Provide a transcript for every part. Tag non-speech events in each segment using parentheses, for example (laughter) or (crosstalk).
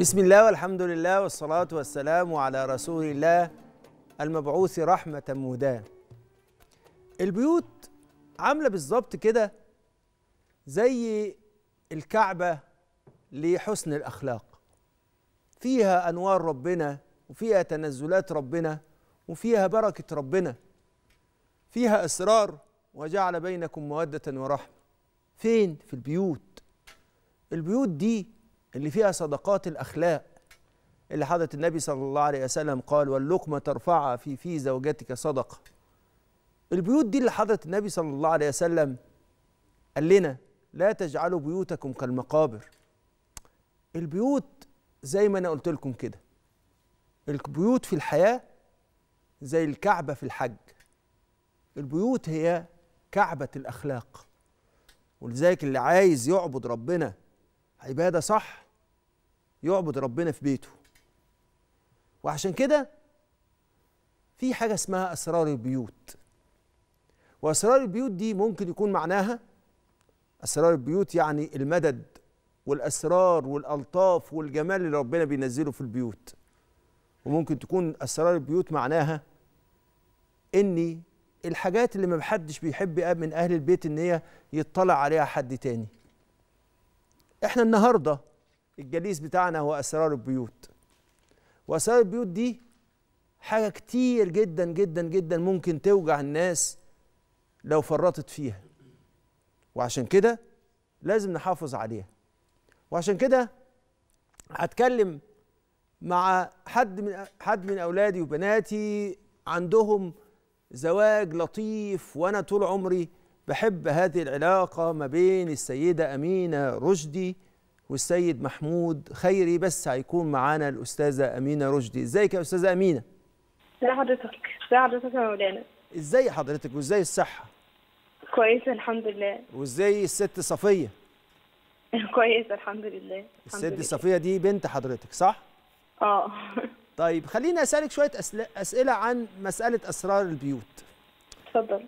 بسم الله والحمد لله والصلاة والسلام على رسول الله المبعوث رحمة مهداة البيوت عاملة بالظبط كده زي الكعبة لحسن الأخلاق فيها أنوار ربنا وفيها تنزلات ربنا وفيها بركة ربنا فيها أسرار وجعل بينكم مودة ورحمة فين في البيوت البيوت دي اللي فيها صدقات الأخلاق اللي حضرة النبي صلى الله عليه وسلم قال واللقمة ترفعها في في زوجتك صدقة البيوت دي اللي حضرة النبي صلى الله عليه وسلم قال لنا لا تجعلوا بيوتكم كالمقابر البيوت زي ما أنا قلت لكم كده البيوت في الحياة زي الكعبة في الحج البيوت هي كعبة الأخلاق ولذلك اللي عايز يعبد ربنا عبادة صح يعبد ربنا في بيته وعشان كده في حاجة اسمها أسرار البيوت وأسرار البيوت دي ممكن يكون معناها أسرار البيوت يعني المدد والأسرار والألطاف والجمال اللي ربنا بينزله في البيوت وممكن تكون أسرار البيوت معناها إني الحاجات اللي ما حدش بيحب من أهل البيت إن هي يطلع عليها حد تاني احنا النهارده الجليس بتاعنا هو اسرار البيوت واسرار البيوت دي حاجه كتير جدا جدا جدا ممكن توجع الناس لو فرطت فيها وعشان كده لازم نحافظ عليها وعشان كده هتكلم مع حد من حد من اولادي وبناتي عندهم زواج لطيف وانا طول عمري بحب هذه العلاقة ما بين السيدة أمينة رشدي والسيد محمود خيري بس هيكون معانا الأستاذة أمينة رشدي ازيك يا أستاذة أمينة ازي حضرتك ازي حضرتك يا مولانا ازاي حضرتك وازاي الصحة كويسة الحمد لله وازاي الست صفية (laughs) كويسة الحمد لله الحمد الست لله. صفية دي بنت حضرتك صح؟ اه طيب خليني أسألك شوية أسئلة عن مسألة أسرار البيوت اتفضل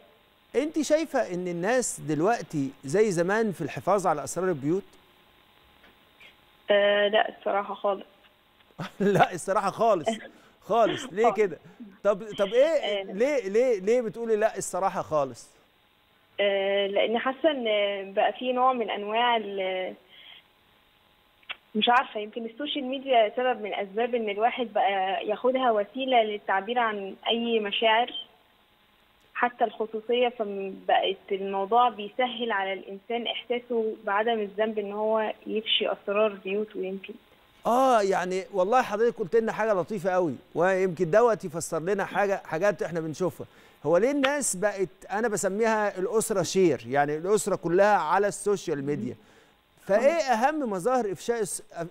انت شايفه ان الناس دلوقتي زي زمان في الحفاظ على اسرار البيوت آه لا الصراحه خالص (laughs) لا الصراحه خالص خالص ليه كده طب طب ايه آه، ليه ليه ليه بتقولي لا الصراحه خالص آه، لاني حاسه ان بقى في نوع من انواع مش عارفه يمكن السوشيال ميديا سبب من اسباب ان الواحد بقى ياخدها وسيله للتعبير عن اي مشاعر حتى الخصوصيه فبقت الموضوع بيسهل على الانسان احساسه بعدم الذنب ان هو يفشي اسرار بيوته يمكن اه يعني والله حضرتك قلت لنا حاجه لطيفه قوي ويمكن دوت يفسر لنا حاجه حاجات احنا بنشوفها هو ليه الناس بقت انا بسميها الاسره شير يعني الاسره كلها على السوشيال ميديا فايه اهم مظاهر افشاء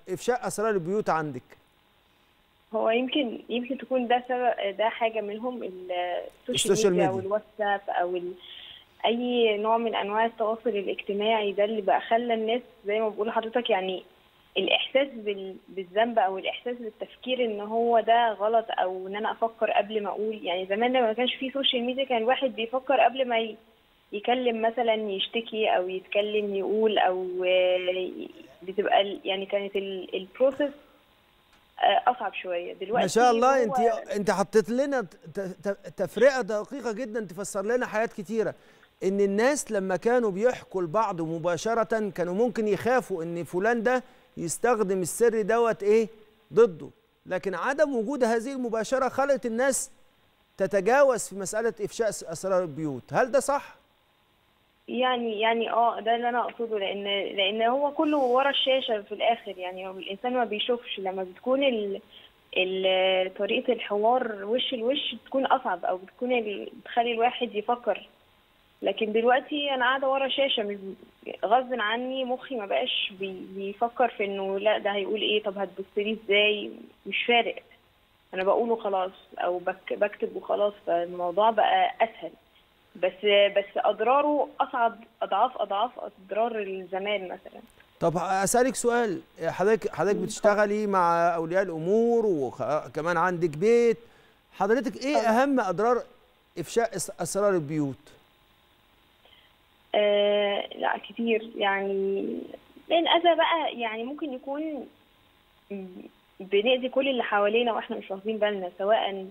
افشاء اسرار البيوت عندك هو يمكن يمكن تكون ده سبب ده حاجه منهم السوشيال ميديا او الواتساب او اي نوع من انواع التواصل الاجتماعي ده اللي بقى خلى الناس زي ما بقول لحضرتك يعني الاحساس بالذنب او الاحساس بالتفكير ان هو ده غلط او ان انا افكر قبل ما اقول يعني زمان لما ما كانش في سوشيال ميديا كان الواحد بيفكر قبل ما يكلم مثلا يشتكي او يتكلم يقول او آه، بتبقى يعني كانت البروسيس آه، اصعب شويه دلوقتي ما شاء الله انت انت حطيت لنا تفرقه دقيقه جدا تفسر لنا حاجات كتيره ان الناس لما كانوا بيحكوا لبعض مباشره كانوا ممكن يخافوا ان فلان ده يستخدم السر دوت ايه ضده لكن عدم وجود هذه المباشره خلت الناس تتجاوز في مساله افشاء اسرار البيوت هل ده صح يعني يعني اه ده اللي انا اقصده لان لان هو كله ورا الشاشه في الاخر يعني الانسان ما بيشوفش لما بتكون ال... ال... طريقه الحوار وش الوش بتكون اصعب او بتكون بتخلي الواحد يفكر لكن دلوقتي انا قاعده ورا شاشه غصب عني مخي ما بقاش بيفكر في انه لا ده هيقول ايه طب هتبص لي ازاي مش فارق انا بقوله خلاص او بكتب وخلاص فالموضوع بقى اسهل بس بس اضراره اصعب اضعاف اضعاف اضرار الزمان مثلا طب اسالك سؤال حضرتك حضرتك بتشتغلي مع اولياء الامور وكمان عندك بيت حضرتك ايه آه. اهم اضرار افشاء اسرار البيوت آه لا كتير يعني الاذى بقى يعني ممكن يكون بنأذي كل اللي حوالينا واحنا مش واخدين بالنا سواء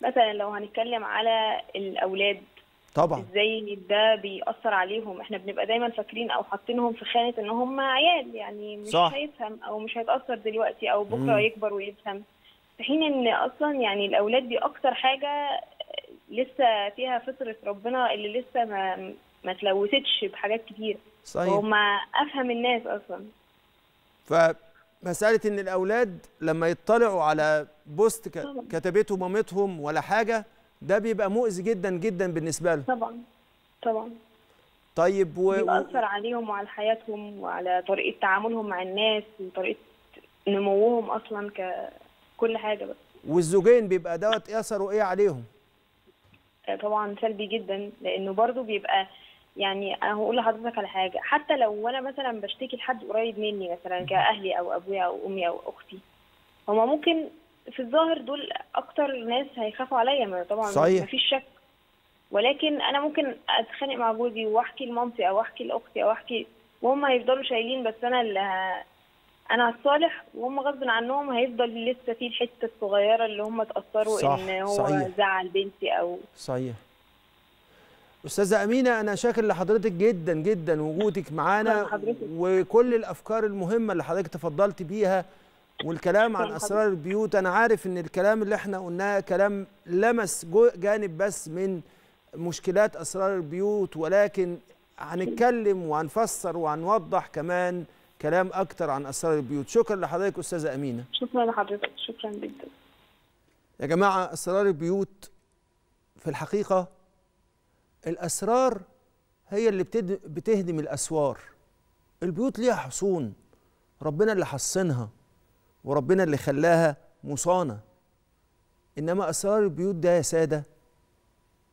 مثلا لو هنتكلم على الاولاد طبعا ازاي ده بيأثر عليهم احنا بنبقى دايما فاكرين او حاطينهم في خانه ان هم عيال يعني مش صح. هيفهم او مش هيتأثر دلوقتي او بكره يكبر ويفهم في حين ان اصلا يعني الاولاد دي اكتر حاجه لسه فيها فطره ربنا اللي لسه ما ما تلوثتش بحاجات كتير صحيح هم افهم الناس اصلا فمساله ان الاولاد لما يطلعوا على بوست كتبته مامتهم ولا حاجه ده بيبقى مؤذي جدا جدا بالنسبه له طبعا طبعا طيب و... بيأثر عليهم وعلى حياتهم وعلى طريقه تعاملهم مع الناس وطريقه نموهم اصلا ككل حاجه بقى والزوجين بيبقى دوت يأثروا ايه عليهم آه، طبعا سلبي جدا لانه برضو بيبقى يعني انا هقول لحضرتك على حاجه حتى لو انا مثلا بشتكي لحد قريب مني مثلا كاهلي او ابويا او امي او اختي هما ممكن في الظاهر دول اكتر ناس هيخافوا عليا طبعا صحيح. مفيش شك ولكن انا ممكن اتخانق مع جوزي واحكي لمامتي او احكي لاختي او احكي وهم هيفضلوا شايلين بس انا اللي ه... انا هتصالح وهم غصب عنهم هيفضل لسه في الحته الصغيره اللي هم اتاثروا صح. ان هو صحيح. زعل بنتي او صحيح استاذه امينه انا شاكر لحضرتك جدا جدا وجودك معانا وكل الافكار المهمه اللي حضرتك تفضلت بيها والكلام عن اسرار البيوت انا عارف ان الكلام اللي احنا قلناه كلام لمس جانب بس من مشكلات اسرار البيوت ولكن هنتكلم وهنفسر وهنوضح كمان كلام اكتر عن اسرار البيوت شكرا لحضرتك استاذه امينه شكرا لحضرتك شكرا جدا يا جماعه اسرار البيوت في الحقيقه الاسرار هي اللي بتهدم الاسوار البيوت ليها حصون ربنا اللي حصنها وربنا اللي خلاها مصانة إنما أسرار البيوت ده يا سادة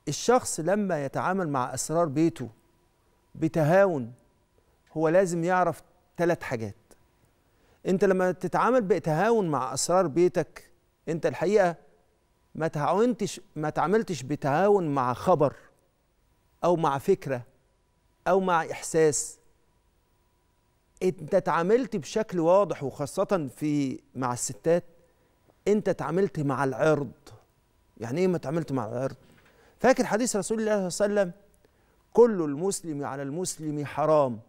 الشخص لما يتعامل مع أسرار بيته بتهاون هو لازم يعرف ثلاث حاجات أنت لما تتعامل بتهاون مع أسرار بيتك أنت الحقيقة ما تعاونتش ما تعاملتش بتهاون مع خبر أو مع فكرة أو مع إحساس انت تعاملت بشكل واضح وخاصه في مع الستات انت تعاملت مع العرض يعني ايه ما تعاملت مع العرض فاكر حديث رسول الله صلى الله عليه وسلم كل المسلم على المسلم حرام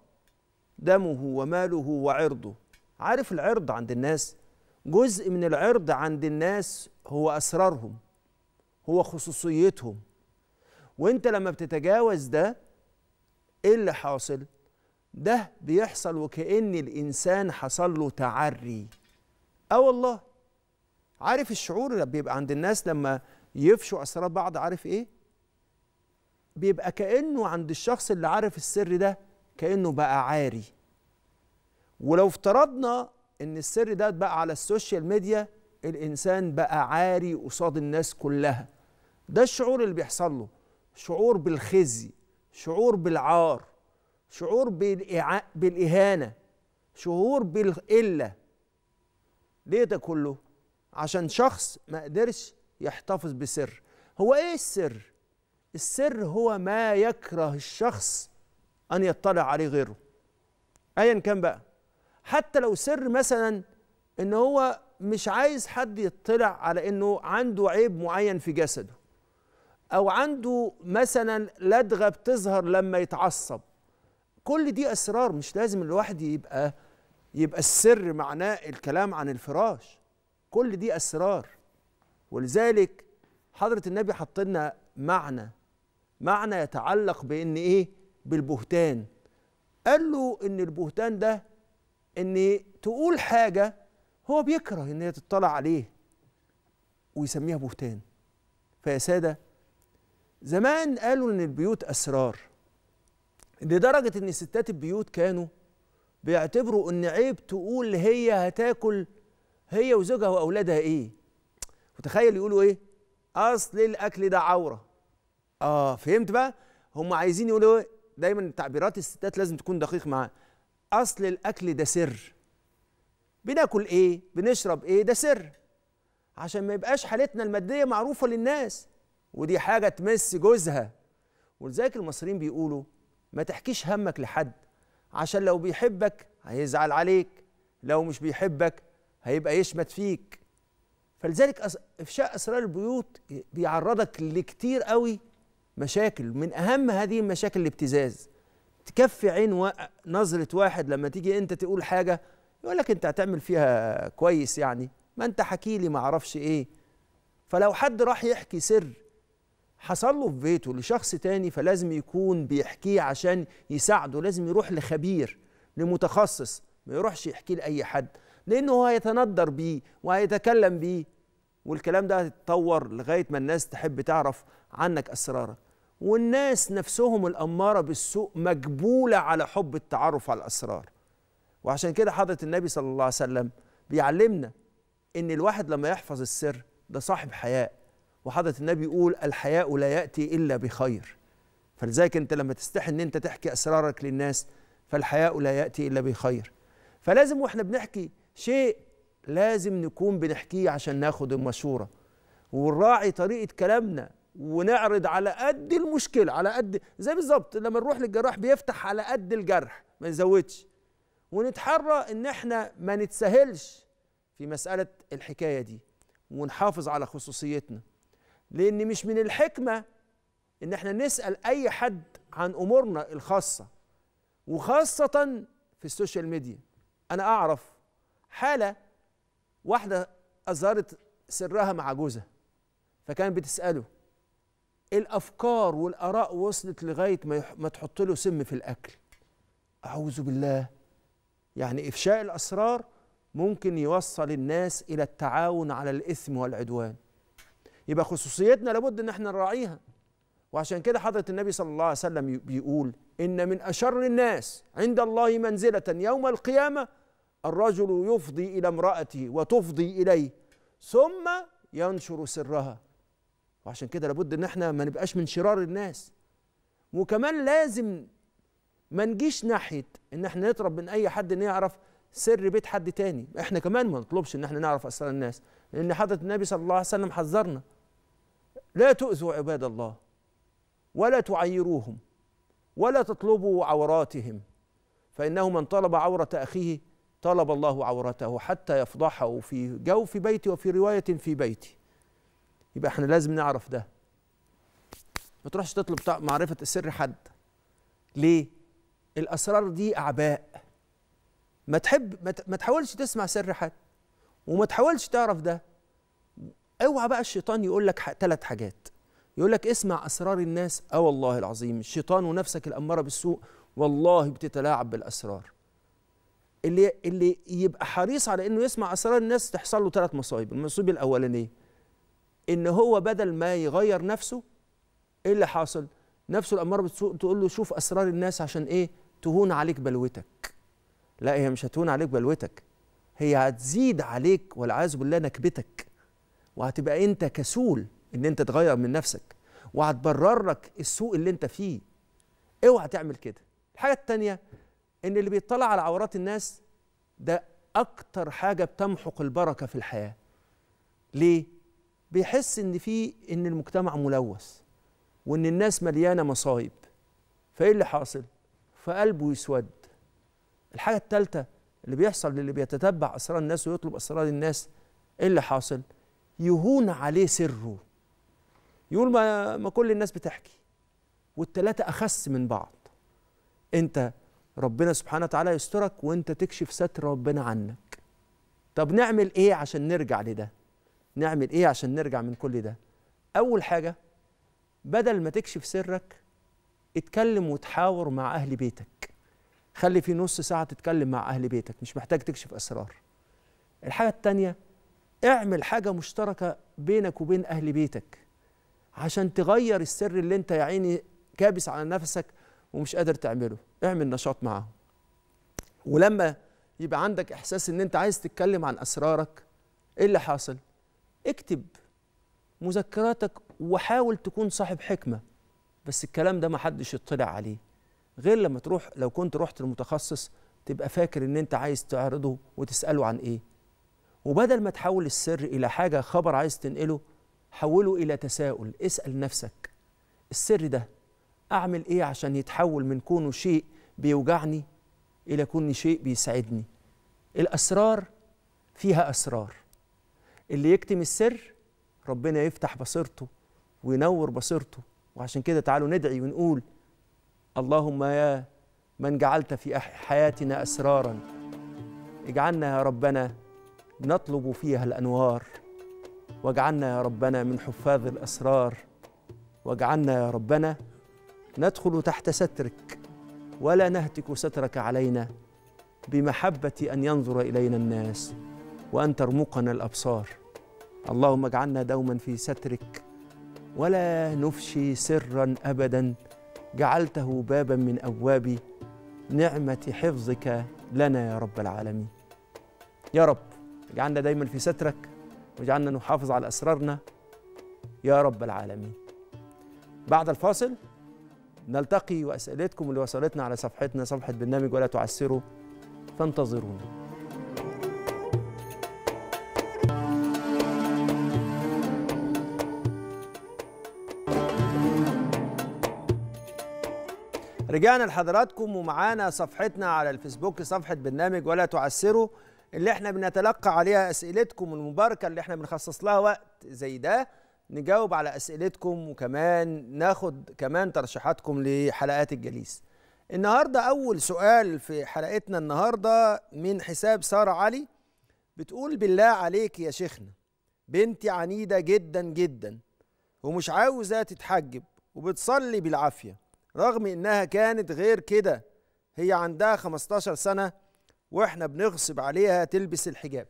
دمه وماله وعرضه عارف العرض عند الناس جزء من العرض عند الناس هو اسرارهم هو خصوصيتهم وانت لما بتتجاوز ده ايه اللي حاصل ده بيحصل وكأن الإنسان حصل له تعري آه والله عارف الشعور اللي بيبقى عند الناس لما يفشوا أسرار بعض عارف إيه؟ بيبقى كأنه عند الشخص اللي عارف السر ده كأنه بقى عاري ولو افترضنا إن السر ده بقى على السوشيال ميديا الإنسان بقى عاري قصاد الناس كلها ده الشعور اللي بيحصل له شعور بالخزي شعور بالعار شعور بالإهانة شعور بالقلة ليه ده كله؟ عشان شخص ما قدرش يحتفظ بسر هو ايه السر؟ السر هو ما يكره الشخص أن يطلع عليه غيره أيا كان بقى حتى لو سر مثلا إن هو مش عايز حد يطلع على إنه عنده عيب معين في جسده أو عنده مثلا لدغة بتظهر لما يتعصب كل دي اسرار مش لازم الواحد يبقى يبقى السر معناه الكلام عن الفراش كل دي اسرار ولذلك حضره النبي حط لنا معنى معنى يتعلق بان ايه بالبهتان قال له ان البهتان ده ان تقول حاجه هو بيكره ان هي تطلع عليه ويسميها بهتان فيا ساده زمان قالوا ان البيوت اسرار لدرجه ان ستات البيوت كانوا بيعتبروا ان عيب تقول هي هتاكل هي وزوجها واولادها ايه وتخيل يقولوا ايه اصل الاكل ده عوره اه فهمت بقى هم عايزين يقولوا ايه دايما تعبيرات الستات لازم تكون دقيق معاه. اصل الاكل ده سر بناكل ايه بنشرب ايه ده سر عشان ما يبقاش حالتنا الماديه معروفه للناس ودي حاجه تمس جوزها ولذلك المصريين بيقولوا ما تحكيش همك لحد عشان لو بيحبك هيزعل عليك لو مش بيحبك هيبقى يشمت فيك فلذلك افشاء اسرار البيوت بيعرضك لكتير قوي مشاكل من اهم هذه المشاكل الابتزاز تكفي عين و... نظره واحد لما تيجي انت تقول حاجه يقول لك انت هتعمل فيها كويس يعني ما انت حكي لي ما اعرفش ايه فلو حد راح يحكي سر حصل له في بيته لشخص تاني فلازم يكون بيحكيه عشان يساعده لازم يروح لخبير لمتخصص ما يروحش يحكيه لأي حد لأنه هو هيتندر بيه وهيتكلم بيه والكلام ده هيتطور لغاية ما الناس تحب تعرف عنك أسرارك والناس نفسهم الأمارة بالسوء مجبولة على حب التعرف على الأسرار وعشان كده حضرة النبي صلى الله عليه وسلم بيعلمنا إن الواحد لما يحفظ السر ده صاحب حياء وحضرة النبي يقول الحياء لا يأتي إلا بخير فلذلك أنت لما تستحي أن أنت تحكي أسرارك للناس فالحياء لا يأتي إلا بخير فلازم وإحنا بنحكي شيء لازم نكون بنحكيه عشان ناخد المشورة ونراعي طريقة كلامنا ونعرض على قد المشكلة على قد زي بالظبط لما نروح للجراح بيفتح على قد الجرح ما نزودش ونتحرى ان احنا ما نتساهلش في مسألة الحكاية دي ونحافظ على خصوصيتنا لأن مش من الحكمة إن احنا نسأل أي حد عن أمورنا الخاصة وخاصة في السوشيال ميديا أنا أعرف حالة واحدة أظهرت سرها مع جوزها فكان بتسأله الأفكار والآراء وصلت لغاية ما, يح... ما تحط له سم في الأكل أعوذ بالله يعني إفشاء الأسرار ممكن يوصل الناس إلى التعاون على الإثم والعدوان يبقى خصوصيتنا لابد ان احنا نراعيها وعشان كده حضرة النبي صلى الله عليه وسلم بيقول إن من أشر الناس عند الله منزلة يوم القيامة الرجل يفضي إلى امرأته وتفضي إليه ثم ينشر سرها وعشان كده لابد إن احنا ما نبقاش من شرار الناس وكمان لازم ما نجيش ناحية إن احنا نطلب من أي حد إن يعرف سر بيت حد تاني احنا كمان ما نطلبش إن احنا نعرف أسرار الناس لأن حضرة النبي صلى الله عليه وسلم حذرنا لا تؤذوا عباد الله ولا تعيروهم ولا تطلبوا عوراتهم فإنه من طلب عورة أخيه طلب الله عورته حتى يفضحه في جوف بيتي وفي رواية في بيتي يبقى احنا لازم نعرف ده ما تروحش تطلب معرفة السر حد ليه الأسرار دي أعباء ما تحب ما تحاولش تسمع سر حد وما تحاولش تعرف ده اوعى بقى الشيطان يقول لك ثلاث حاجات يقول لك اسمع اسرار الناس اه والله العظيم الشيطان ونفسك الاماره بالسوء والله بتتلاعب بالاسرار اللي اللي يبقى حريص على انه يسمع اسرار الناس تحصل له ثلاث مصايب المصيبه الاولانيه ان هو بدل ما يغير نفسه ايه اللي حاصل نفسه الاماره بالسوء تقول له شوف اسرار الناس عشان ايه تهون عليك بلوتك لا هي مش هتهون عليك بلوتك هي هتزيد عليك والعياذ بالله نكبتك وهتبقى انت كسول ان انت تغير من نفسك وهتبرر لك السوء اللي انت فيه اوعى تعمل كده الحاجه الثانيه ان اللي بيطلع على عورات الناس ده اكتر حاجه بتمحق البركه في الحياه ليه بيحس ان في ان المجتمع ملوث وان الناس مليانه مصايب فايه اللي حاصل فقلبه يسود الحاجه الثالثه اللي بيحصل للي بيتتبع اسرار الناس ويطلب اسرار الناس ايه اللي حاصل يهون عليه سره يقول ما, ما كل الناس بتحكي والثلاثة أخس من بعض أنت ربنا سبحانه وتعالى يسترك وأنت تكشف ستر ربنا عنك طب نعمل إيه عشان نرجع لده نعمل إيه عشان نرجع من كل ده أول حاجة بدل ما تكشف سرك اتكلم وتحاور مع أهل بيتك خلي في نص ساعة تتكلم مع أهل بيتك مش محتاج تكشف أسرار الحاجة الثانية اعمل حاجة مشتركة بينك وبين أهل بيتك عشان تغير السر اللي أنت يا عيني كابس على نفسك ومش قادر تعمله اعمل نشاط معاهم ولما يبقى عندك إحساس إن أنت عايز تتكلم عن أسرارك إيه اللي حاصل؟ اكتب مذكراتك وحاول تكون صاحب حكمة بس الكلام ده محدش يطلع عليه غير لما تروح لو كنت رحت لمتخصص تبقى فاكر ان انت عايز تعرضه وتساله عن ايه وبدل ما تحول السر إلى حاجة خبر عايز تنقله حوله إلى تساؤل اسأل نفسك السر ده أعمل إيه عشان يتحول من كونه شيء بيوجعني إلى كونه شيء بيسعدني الأسرار فيها أسرار اللي يكتم السر ربنا يفتح بصيرته وينور بصيرته وعشان كده تعالوا ندعي ونقول اللهم يا من جعلت في حياتنا أسرارا اجعلنا يا ربنا نطلب فيها الأنوار واجعلنا يا ربنا من حفاظ الأسرار واجعلنا يا ربنا ندخل تحت سترك ولا نهتك سترك علينا بمحبة أن ينظر إلينا الناس وأن ترمقنا الأبصار اللهم اجعلنا دوما في سترك ولا نفشي سرا أبدا جعلته بابا من أبواب نعمة حفظك لنا يا رب العالمين يا رب اجعلنا دايما في سترك واجعلنا نحافظ على أسرارنا يا رب العالمين بعد الفاصل نلتقي وأسئلتكم اللي وصلتنا على صفحتنا صفحة برنامج ولا تعسروا فانتظرونا رجعنا لحضراتكم ومعانا صفحتنا على الفيسبوك صفحة برنامج ولا تعسروا اللي احنا بنتلقى عليها اسئلتكم المباركه اللي احنا بنخصص لها وقت زي ده نجاوب على اسئلتكم وكمان ناخد كمان ترشيحاتكم لحلقات الجليس النهارده اول سؤال في حلقتنا النهارده من حساب ساره علي بتقول بالله عليك يا شيخنا بنتي عنيده جدا جدا ومش عاوزه تتحجب وبتصلي بالعافيه رغم انها كانت غير كده هي عندها 15 سنه واحنا بنغصب عليها تلبس الحجاب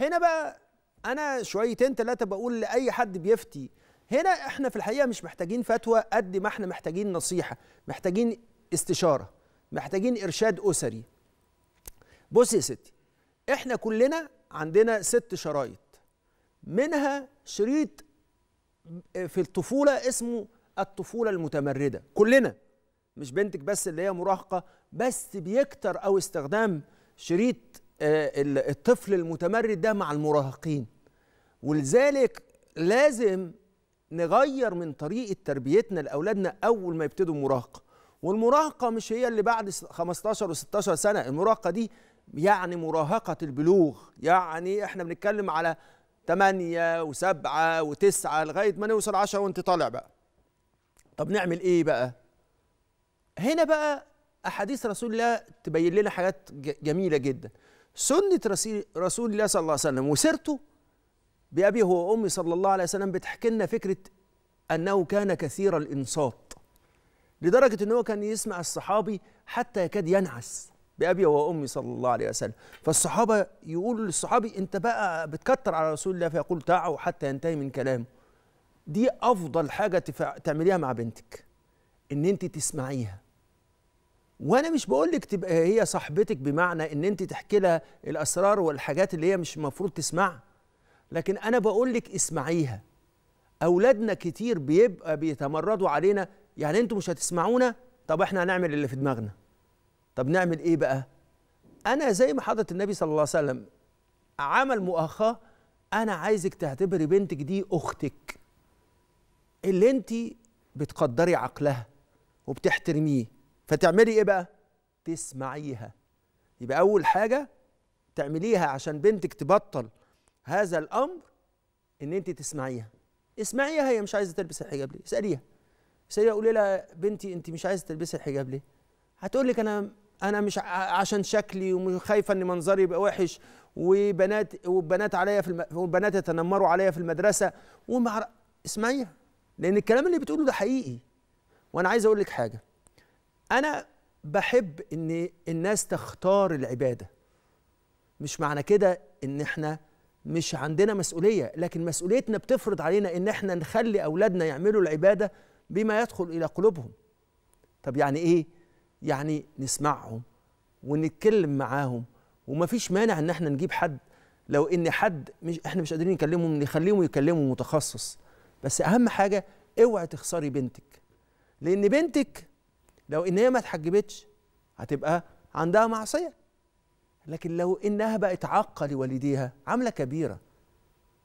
هنا بقى انا شويتين ثلاثه بقول لاي حد بيفتي هنا احنا في الحقيقه مش محتاجين فتوى قد ما احنا محتاجين نصيحه محتاجين استشاره محتاجين ارشاد اسري بصي يا ستي احنا كلنا عندنا ست شرايط منها شريط في الطفوله اسمه الطفوله المتمرده كلنا مش بنتك بس اللي هي مراهقه بس بيكتر او استخدام شريط آه، الطفل المتمرد ده مع المراهقين ولذلك لازم نغير من طريقه تربيتنا لاولادنا اول ما يبتدوا مراهقه والمراهقه مش هي اللي بعد 15 و16 سنه المراهقه دي يعني مراهقه البلوغ يعني احنا بنتكلم على 8 و7 و9 لغايه ما نوصل 10 وانت طالع بقى طب نعمل ايه بقى هنا بقى احاديث رسول الله تبين لنا حاجات جميله جدا سنه رسول الله صلى الله عليه وسلم وسيرته بابي هو وامي صلى الله عليه وسلم بتحكي لنا فكره انه كان كثير الانصات لدرجه ان هو كان يسمع الصحابي حتى يكاد ينعس بابي وامي صلى الله عليه وسلم فالصحابه يقول للصحابي انت بقى بتكتر على رسول الله فيقول تعه حتى ينتهي من كلامه دي افضل حاجه تعمليها مع بنتك ان انت تسمعيها وانا مش بقول لك تبقى هي صاحبتك بمعنى ان انت تحكي لها الاسرار والحاجات اللي هي مش المفروض تسمعها لكن انا بقول لك اسمعيها اولادنا كتير بيبقى بيتمردوا علينا يعني انتوا مش هتسمعونا طب احنا هنعمل اللي في دماغنا طب نعمل ايه بقى انا زي ما حضرة النبي صلى الله عليه وسلم عمل مؤاخاة انا عايزك تعتبري بنتك دي اختك اللي انت بتقدري عقلها وبتحترميه فتعملي ايه بقى تسمعيها يبقى اول حاجه تعمليها عشان بنتك تبطل هذا الامر ان انت تسمعيها اسمعيها هي مش عايزه تلبس الحجاب ليه اساليها اساليها قولي لها بنتي انت مش عايزه تلبسي الحجاب ليه هتقول لك انا انا مش عشان شكلي وخايفه ان منظري يبقى وحش وبنات وبنات عليا في الم... وبنات يتنمروا عليا في المدرسه ومع اسمعيها لان الكلام اللي بتقوله ده حقيقي وانا عايز اقول لك حاجه انا بحب ان الناس تختار العباده مش معنى كده ان احنا مش عندنا مسؤوليه لكن مسؤوليتنا بتفرض علينا ان احنا نخلي اولادنا يعملوا العباده بما يدخل الى قلوبهم طب يعني ايه يعني نسمعهم ونتكلم معاهم وما فيش مانع ان احنا نجيب حد لو ان حد مش احنا مش قادرين نكلمهم نخليهم يكلموا متخصص بس اهم حاجه اوعي تخسري بنتك لان بنتك لو ان هي ما اتحجبتش هتبقى عندها معصيه لكن لو انها بقت عاقه لوالديها عامله كبيره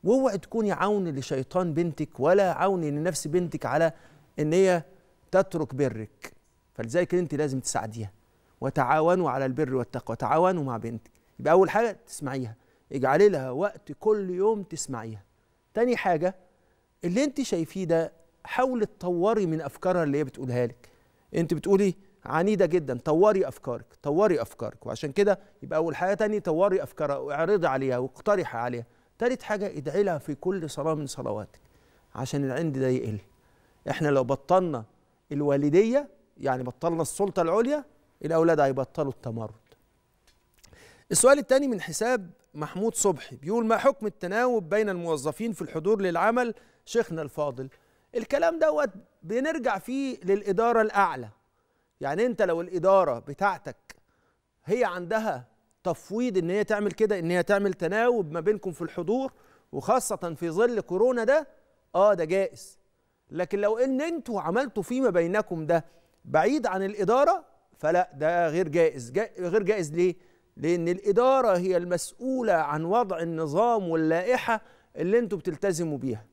واوعي تكوني عون لشيطان بنتك ولا عون لنفس بنتك على ان هي تترك برك فلذلك انت لازم تساعديها وتعاونوا على البر والتقوى تعاونوا مع بنتك يبقى اول حاجه تسمعيها اجعلي لها وقت كل يوم تسمعيها تاني حاجه اللي انت شايفيه ده حاولي تطوري من افكارها اللي هي بتقولها لك انت بتقولي عنيده جدا طوري افكارك طوري افكارك وعشان كده يبقى اول حاجه تاني طوري افكارك واعرضي عليها واقترحي عليها تالت حاجه ادعي لها في كل صلاه من صلواتك عشان العند ده يقل احنا لو بطلنا الوالديه يعني بطلنا السلطه العليا الاولاد هيبطلوا التمرد السؤال الثاني من حساب محمود صبحي بيقول ما حكم التناوب بين الموظفين في الحضور للعمل شيخنا الفاضل الكلام دوت بنرجع فيه للإدارة الأعلى يعني أنت لو الإدارة بتاعتك هي عندها تفويض ان هي تعمل كده ان هي تعمل تناوب ما بينكم في الحضور وخاصه في ظل كورونا ده اه ده جائز لكن لو ان انتوا عملتوا فيما بينكم ده بعيد عن الاداره فلا ده غير جائز غير جائز ليه لان الاداره هي المسؤوله عن وضع النظام واللائحه اللي انتوا بتلتزموا بيها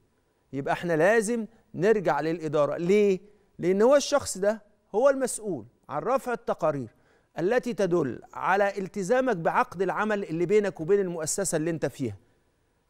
يبقى احنا لازم نرجع للإدارة ليه؟ لأن هو الشخص ده هو المسؤول عن رفع التقارير التي تدل على التزامك بعقد العمل اللي بينك وبين المؤسسة اللي انت فيها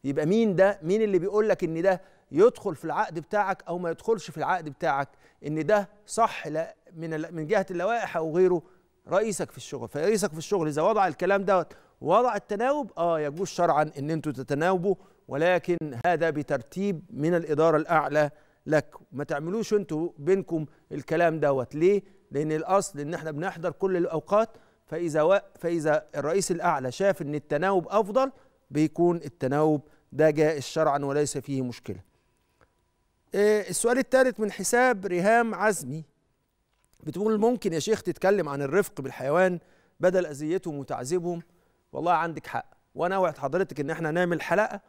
يبقى مين ده مين اللي بيقول لك ان ده يدخل في العقد بتاعك او ما يدخلش في العقد بتاعك ان ده صح لا من من جهه اللوائح او غيره رئيسك في الشغل فرئيسك في الشغل اذا وضع الكلام دوت وضع التناوب اه يجوز شرعا ان انتوا تتناوبوا ولكن هذا بترتيب من الاداره الاعلى لك ما تعملوش انتوا بينكم الكلام دوت ليه لان الاصل ان احنا بنحضر كل الاوقات فاذا و... فاذا الرئيس الاعلى شاف ان التناوب افضل بيكون التناوب ده جائز شرعا وليس فيه مشكله آه، السؤال الثالث من حساب ريهام عزمي بتقول ممكن يا شيخ تتكلم عن الرفق بالحيوان بدل اذيتهم وتعذيبهم والله عندك حق وانا وعد حضرتك ان احنا نعمل حلقه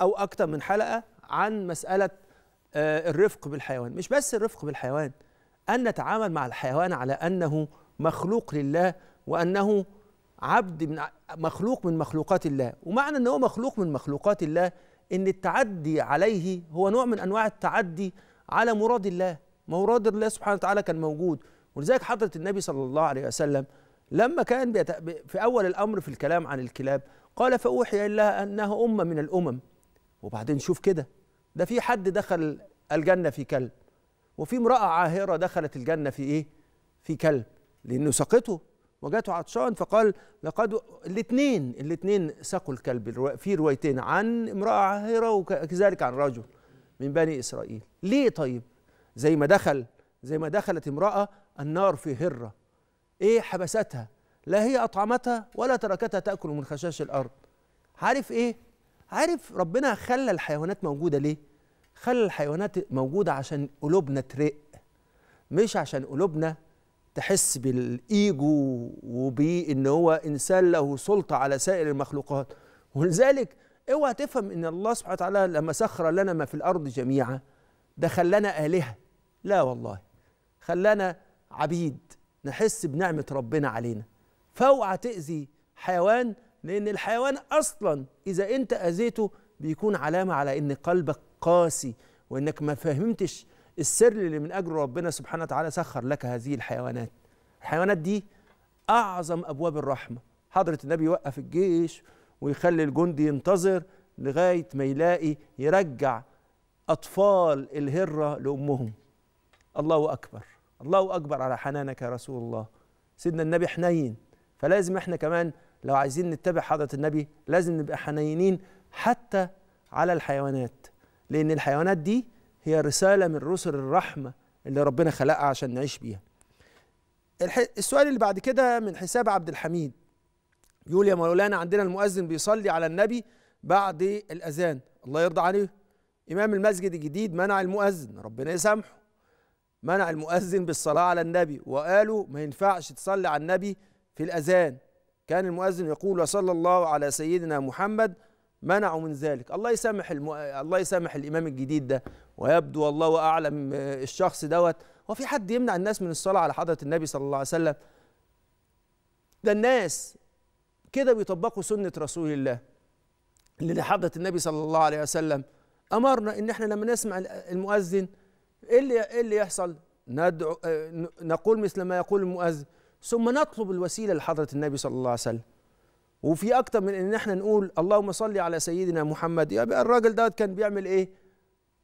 او اكتر من حلقه عن مساله آه، الرفق بالحيوان مش بس الرفق بالحيوان أن نتعامل مع الحيوان على أنه مخلوق لله وأنه عبد من مخلوق من مخلوقات الله ومعنى أنه مخلوق من مخلوقات الله أن التعدي عليه هو نوع من أنواع التعدي على مراد الله مراد الله سبحانه وتعالى كان موجود ولذلك حضرة النبي صلى الله عليه وسلم لما كان في أول الأمر في الكلام عن الكلاب قال فأوحي إلا أنها أمة من الأمم وبعدين شوف كده ده في حد دخل الجنه في كلب وفي امراه عاهره دخلت الجنه في ايه في كلب لانه سقطه وجاته عطشان فقال لقد الاثنين الاثنين سقوا الكلب في روايتين عن امراه عاهره وكذلك عن رجل من بني اسرائيل ليه طيب زي ما دخل زي ما دخلت امراه النار في هره ايه حبستها لا هي اطعمتها ولا تركتها تاكل من خشاش الارض عارف ايه عارف ربنا خلى الحيوانات موجوده ليه خلى الحيوانات موجوده عشان قلوبنا ترق مش عشان قلوبنا تحس بالايجو وبان هو انسان له سلطه على سائر المخلوقات ولذلك اوعى تفهم ان الله سبحانه وتعالى لما سخر لنا ما في الارض جميعا ده خلانا الهه لا والله خلانا عبيد نحس بنعمه ربنا علينا فاوعى تاذي حيوان لأن الحيوان أصلا إذا أنت أذيته بيكون علامة على إن قلبك قاسي وإنك ما فهمتش السر اللي من أجله ربنا سبحانه وتعالى سخر لك هذه الحيوانات الحيوانات دي أعظم أبواب الرحمة حضرة النبي يوقف الجيش ويخلي الجندي ينتظر لغاية ما يلاقي يرجع أطفال الهرة لأمهم الله أكبر الله أكبر على حنانك يا رسول الله سيدنا النبي حنين فلازم احنا كمان لو عايزين نتبع حضرة النبي لازم نبقى حنينين حتى على الحيوانات لأن الحيوانات دي هي رسالة من رسل الرحمة اللي ربنا خلقها عشان نعيش بيها السؤال اللي بعد كده من حساب عبد الحميد يقول يا مولانا عندنا المؤذن بيصلي على النبي بعد الأذان الله يرضى عليه إمام المسجد الجديد منع المؤذن ربنا يسامحه منع المؤذن بالصلاة على النبي وقالوا ما ينفعش تصلي على النبي في الأذان كان المؤذن يقول وصلى الله على سيدنا محمد منعوا من ذلك الله يسامح الم... الله يسامح الامام الجديد ده ويبدو والله اعلم آه، الشخص دوت هو في حد يمنع الناس من الصلاه على حضره النبي صلى الله عليه وسلم ده الناس كده بيطبقوا سنه رسول الله اللي لحضره النبي صلى الله عليه وسلم امرنا ان احنا لما نسمع المؤذن ايه اللي ايه اللي يحصل ندعو آه، نقول مثل ما يقول المؤذن ثم نطلب الوسيله لحضره النبي صلى الله عليه وسلم وفي اكتر من ان احنا نقول اللهم صل على سيدنا محمد يبقى الراجل دوت كان بيعمل ايه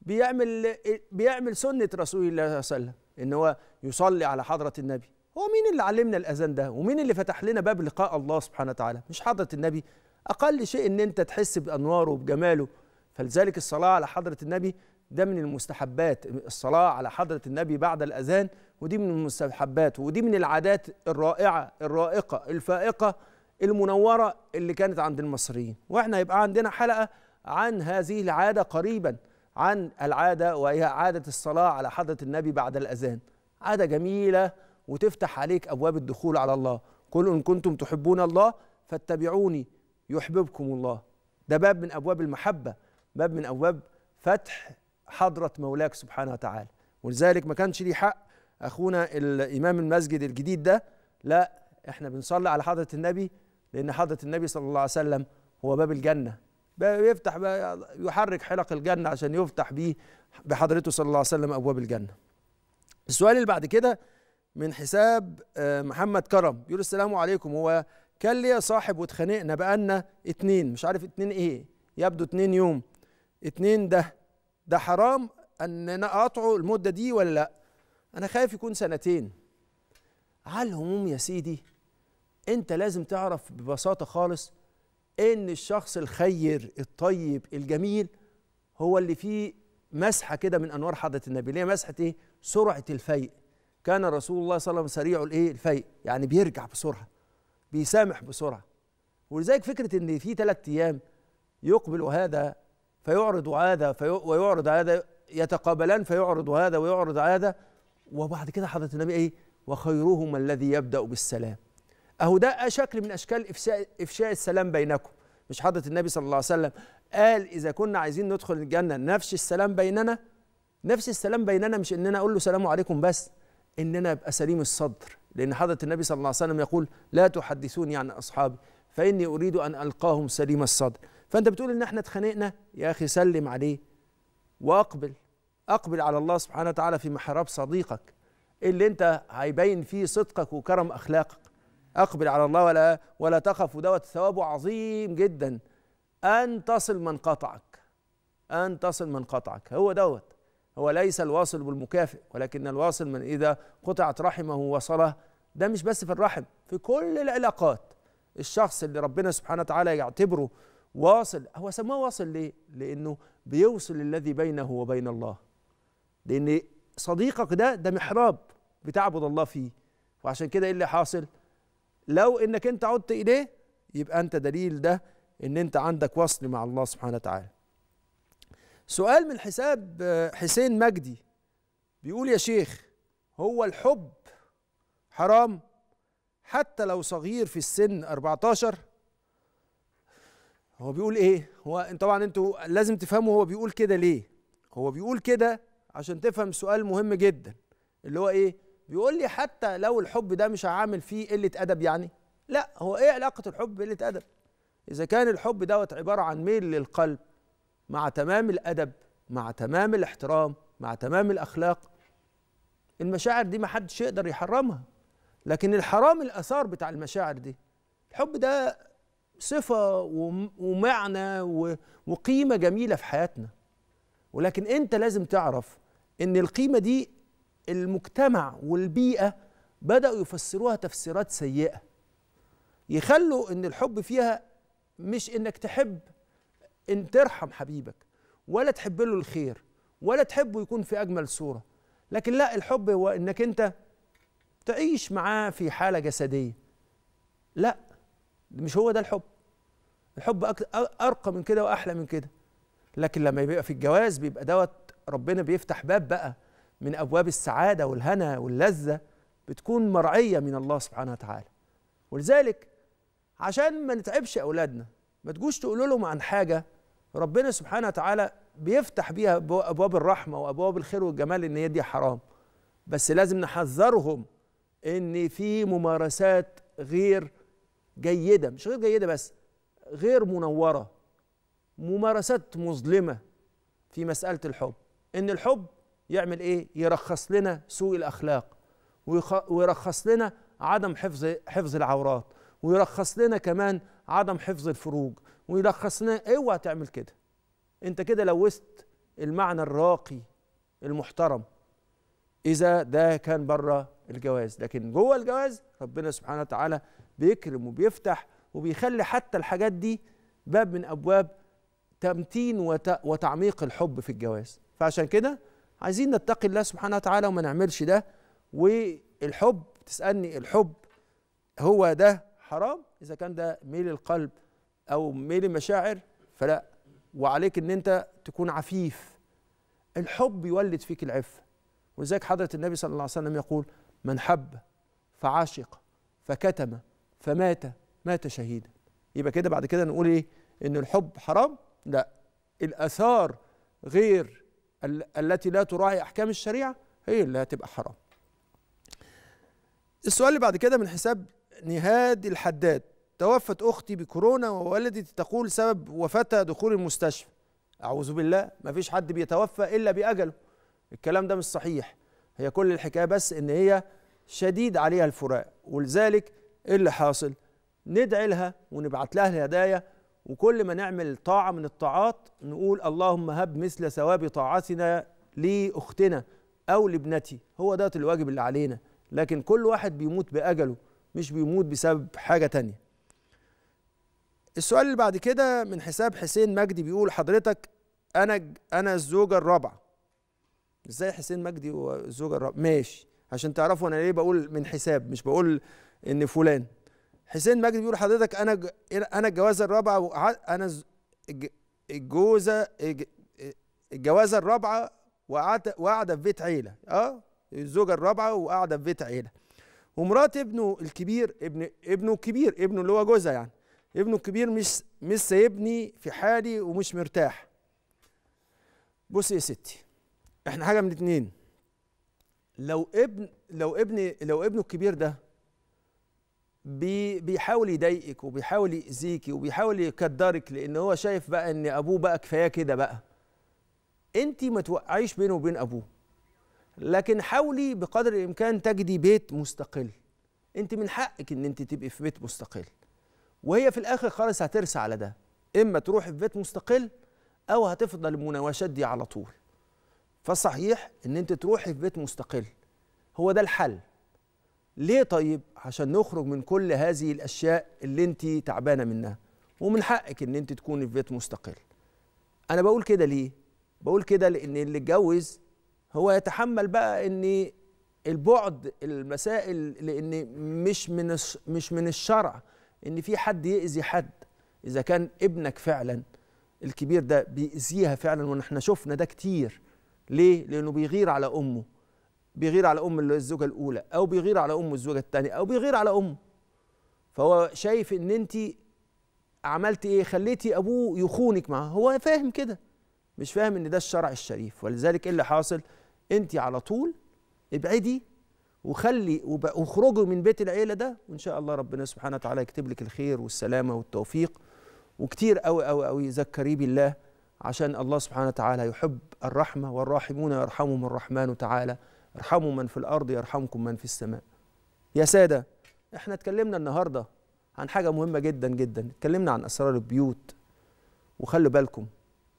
بيعمل بيعمل سنه رسول الله صلى الله عليه وسلم ان هو يصلي على حضره النبي هو مين اللي علمنا الاذان ده ومين اللي فتح لنا باب لقاء الله سبحانه وتعالى مش حضره النبي اقل شيء ان انت تحس بانواره وبجماله فلذلك الصلاه على حضره النبي ده من المستحبات الصلاة على حضرة النبي بعد الأذان ودي من المستحبات ودي من العادات الرائعة الرائقة الفائقة المنورة اللي كانت عند المصريين وإحنا هيبقى عندنا حلقة عن هذه العادة قريبا عن العادة وهي عادة الصلاة على حضرة النبي بعد الأذان عادة جميلة وتفتح عليك أبواب الدخول على الله قل إن كنتم تحبون الله فاتبعوني يحببكم الله ده باب من أبواب المحبة باب من أبواب فتح حضرة مولاك سبحانه وتعالى ولذلك ما كانش ليه حق أخونا الإمام المسجد الجديد ده لا إحنا بنصلي على حضرة النبي لأن حضرة النبي صلى الله عليه وسلم هو باب الجنة بيفتح بقى يحرك حلق الجنة عشان يفتح بيه بحضرته صلى الله عليه وسلم أبواب الجنة السؤال اللي بعد كده من حساب آه، محمد كرم بيقول السلام عليكم هو كان ليا صاحب واتخانقنا بقالنا اتنين مش عارف اتنين ايه يبدو اتنين يوم اتنين ده ده حرام ان انا اقطعه المده دي ولا لا انا خايف يكون سنتين على الهموم يا سيدي انت لازم تعرف ببساطه خالص ان الشخص الخير الطيب الجميل هو اللي فيه مسحه كده من انوار حضره النبي اللي هي مسحه ايه سرعه الفيء كان رسول الله صلى الله عليه وسلم سريع الايه الفيء يعني بيرجع بسرعه بيسامح بسرعه ولذلك فكره ان في ثلاث ايام يقبل هذا فيعرض هذا في ويعرض هذا يتقابلان فيعرض هذا ويعرض هذا وبعد كده حضرة النبي ايه وخيرهما الذي يبدأ بالسلام اهو ده شكل من اشكال افشاء افشاء السلام بينكم مش حضرة النبي صلى الله عليه وسلم قال اذا كنا عايزين ندخل الجنة نفس السلام بيننا نفس السلام بيننا مش ان انا اقول له سلام عليكم بس ان انا ابقى سليم الصدر لان حضره النبي صلى الله عليه وسلم يقول لا تحدثوني عن اصحابي فاني اريد ان القاهم سليم الصدر فانت بتقول ان احنا اتخانقنا يا اخي سلم عليه واقبل اقبل على الله سبحانه وتعالى في محراب صديقك اللي انت هيبين فيه صدقك وكرم اخلاقك اقبل على الله ولا ولا تخف ودوت ثوابه عظيم جدا ان تصل من قطعك ان تصل من قطعك هو دوت هو ليس الواصل بالمكافئ ولكن الواصل من اذا قطعت رحمه وصله ده مش بس في الرحم في كل العلاقات الشخص اللي ربنا سبحانه وتعالى يعتبره واصل هو سماه واصل ليه لانه بيوصل الذي بينه وبين الله لان صديقك ده ده محراب بتعبد الله فيه وعشان كده ايه اللي حاصل لو انك انت عدت اليه يبقى انت دليل ده ان انت عندك وصل مع الله سبحانه وتعالى سؤال من حساب حسين مجدي بيقول يا شيخ هو الحب حرام حتى لو صغير في السن 14 هو بيقول ايه هو طبعا انتوا لازم تفهموا هو بيقول كده ليه هو بيقول كده عشان تفهم سؤال مهم جدا اللي هو ايه بيقول لي حتى لو الحب ده مش عامل فيه قله ادب يعني لا هو ايه علاقه الحب بقله ادب اذا كان الحب دوت عباره عن ميل للقلب مع تمام الادب مع تمام الاحترام مع تمام الاخلاق المشاعر دي ما حدش يقدر يحرمها لكن الحرام الاثار بتاع المشاعر دي الحب ده صفة ومعنى وقيمة جميلة في حياتنا ولكن أنت لازم تعرف أن القيمة دي المجتمع والبيئة بدأوا يفسروها تفسيرات سيئة يخلوا أن الحب فيها مش أنك تحب أن ترحم حبيبك ولا تحب له الخير ولا تحبه يكون في أجمل صورة لكن لا الحب هو أنك أنت تعيش معاه في حالة جسدية لا مش هو ده الحب الحب ارقى من كده واحلى من كده لكن لما بيبقى في الجواز بيبقى دوت ربنا بيفتح باب بقى من ابواب السعاده والهنا واللذه بتكون مرعيه من الله سبحانه وتعالى ولذلك عشان ما نتعبش اولادنا ما تجوش تقولوا لهم عن حاجه ربنا سبحانه وتعالى بيفتح بيها ابواب الرحمه وابواب الخير والجمال ان هي دي حرام بس لازم نحذرهم ان في ممارسات غير جيده مش غير جيده بس غير منوره ممارسات مظلمه في مساله الحب ان الحب يعمل ايه يرخص لنا سوء الاخلاق ويرخص لنا عدم حفظ حفظ العورات ويرخص لنا كمان عدم حفظ الفروج ويرخص لنا اوعى أيوة تعمل كده انت كده لوثت المعنى الراقي المحترم اذا ده كان بره الجواز لكن جوه الجواز ربنا سبحانه وتعالى بيكرم وبيفتح وبيخلي حتى الحاجات دي باب من ابواب تمتين وتعميق الحب في الجواز فعشان كده عايزين نتقي الله سبحانه وتعالى وما نعملش ده والحب تسالني الحب هو ده حرام اذا كان ده ميل القلب او ميل المشاعر فلا وعليك ان انت تكون عفيف الحب يولد فيك العفه ولذلك حضره النبي صلى الله عليه وسلم يقول من حب فعاشق فكتم فمات مات شهيدا يبقى كده بعد كده نقول ايه ان الحب حرام لا الاثار غير التي لا تراعي احكام الشريعه هي اللي هتبقى حرام السؤال اللي بعد كده من حساب نهاد الحداد توفت اختي بكورونا ووالدتي تقول سبب وفاتها دخول المستشفى اعوذ بالله ما فيش حد بيتوفى الا باجله الكلام ده مش صحيح هي كل الحكايه بس ان هي شديد عليها الفراق ولذلك ايه اللي حاصل ندعي لها ونبعت لها الهدايا وكل ما نعمل طاعة من الطاعات نقول اللهم هب مثل ثواب طاعتنا لأختنا أو لابنتي هو ده الواجب اللي علينا لكن كل واحد بيموت بأجله مش بيموت بسبب حاجة تانية السؤال اللي بعد كده من حساب حسين مجدي بيقول حضرتك أنا أنا الزوجة الرابعة ازاي حسين مجدي والزوجة الرابعة ماشي عشان تعرفوا أنا ليه بقول من حساب مش بقول إن فلان حسين مجدي بيقول حضرتك انا ج... انا الجوازه الرابعه انا الجوزه الجوازه الرابعه وقعدت وقاعده في بيت عيله اه الزوجه الرابعه وقاعده في بيت عيله ومرات ابنه الكبير ابن ابنه الكبير ابنه اللي هو جوزها يعني ابنه الكبير مش مش سايبني في حالي ومش مرتاح بصي يا ستي احنا حاجه من اتنين لو ابن لو ابن لو ابنه الكبير ده بيحاول يضايقك وبيحاول يأذيكي وبيحاول يكدرك لأن هو شايف بقى إن أبوه بقى كفاية كده بقى أنت ما توقعيش بينه وبين أبوه لكن حاولي بقدر الإمكان تجدي بيت مستقل أنت من حقك إن أنت تبقي في بيت مستقل وهي في الآخر خالص هترسى على ده إما تروحي في بيت مستقل أو هتفضل المناوشات دي على طول فالصحيح إن أنت تروحي في بيت مستقل هو ده الحل ليه طيب عشان نخرج من كل هذه الاشياء اللي انت تعبانه منها ومن حقك ان انت تكوني في بيت مستقل انا بقول كده ليه بقول كده لان اللي اتجوز هو يتحمل بقى ان البعد المسائل لان مش من مش من الشرع ان في حد يأذي حد اذا كان ابنك فعلا الكبير ده بيأذيها فعلا ونحن شفنا ده كتير ليه لانه بيغير على امه بيغير على ام الزوجه الاولى او بيغير على ام الزوجه الثانيه او بيغير على امه فهو شايف ان انت عملت ايه خليتي ابوه يخونك معاه هو فاهم كده مش فاهم ان ده الشرع الشريف ولذلك ايه اللي حاصل انت على طول ابعدي وخلي واخرجي من بيت العيله ده وان شاء الله ربنا سبحانه وتعالى يكتب لك الخير والسلامه والتوفيق وكتير قوي قوي قوي ذكريه بالله عشان الله سبحانه وتعالى يحب الرحمه والراحمون يرحمهم الرحمن تعالى ارحموا من في الارض يرحمكم من في السماء يا ساده احنا اتكلمنا النهارده عن حاجه مهمه جدا جدا اتكلمنا عن اسرار البيوت وخلوا بالكم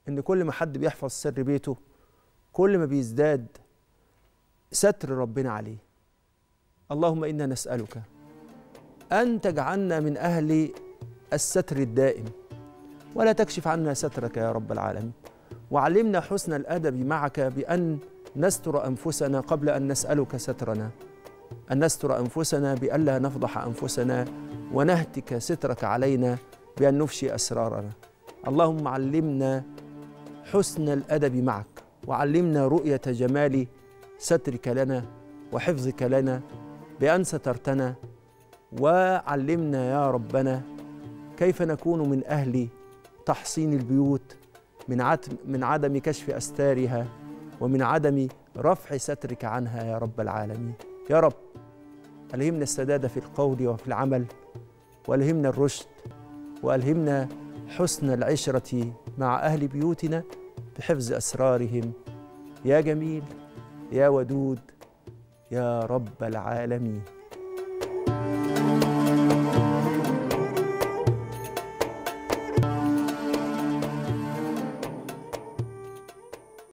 ان كل ما حد بيحفظ سر بيته كل ما بيزداد ستر ربنا عليه اللهم انا نسالك ان تجعلنا من اهل الستر الدائم ولا تكشف عنا سترك يا رب العالمين وعلمنا حسن الادب معك بان نستر أنفسنا قبل أن نسألك سترنا أن نستر أنفسنا بألا نفضح أنفسنا ونهتك سترك علينا بأن نفشي أسرارنا اللهم علمنا حسن الأدب معك وعلمنا رؤية جمال سترك لنا وحفظك لنا بأن سترتنا وعلمنا يا ربنا كيف نكون من أهل تحصين البيوت من عدم كشف أستارها ومن عدم رفع سترك عنها يا رب العالمين يا رب ألهمنا السداد في القول وفي العمل وألهمنا الرشد وألهمنا حسن العشرة مع أهل بيوتنا بحفظ أسرارهم يا جميل يا ودود يا رب العالمين